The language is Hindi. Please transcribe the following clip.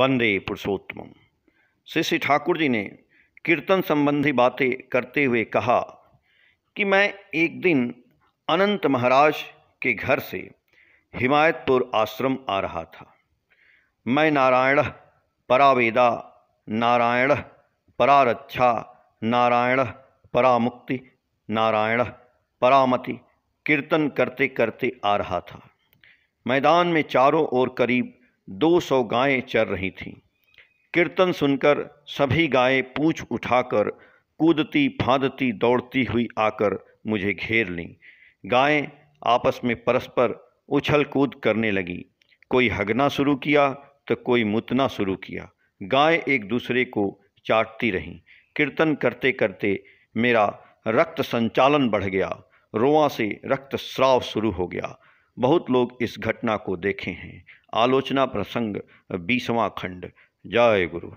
वंदे पुरुषोत्तम श्री श्री ठाकुर जी ने कीर्तन संबंधी बातें करते हुए कहा कि मैं एक दिन अनंत महाराज के घर से हिमायतपुर आश्रम आ रहा था मैं नारायण परावेदा नारायण परारक्षा नारायण परामुक्ति नारायण परामति कीर्तन करते करते आ रहा था मैदान में चारों ओर करीब दो सौ गायें चर रही थीं कीर्तन सुनकर सभी गायें पूछ उठाकर कूदती फादती दौड़ती हुई आकर मुझे घेर लीं गायें आपस में परस्पर उछल कूद करने लगी कोई हगना शुरू किया तो कोई मुतना शुरू किया गाय एक दूसरे को चाटती रहीं कीर्तन करते करते मेरा रक्त संचालन बढ़ गया रोआ से रक्त स्राव शुरू हो गया बहुत लोग इस घटना को देखे हैं आलोचना प्रसंग बीसवा खंड जय गुरु